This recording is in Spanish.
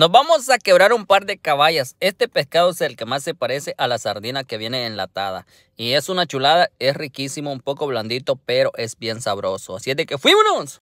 Nos vamos a quebrar un par de caballas. Este pescado es el que más se parece a la sardina que viene enlatada. Y es una chulada, es riquísimo, un poco blandito, pero es bien sabroso. Así es de que fuimos.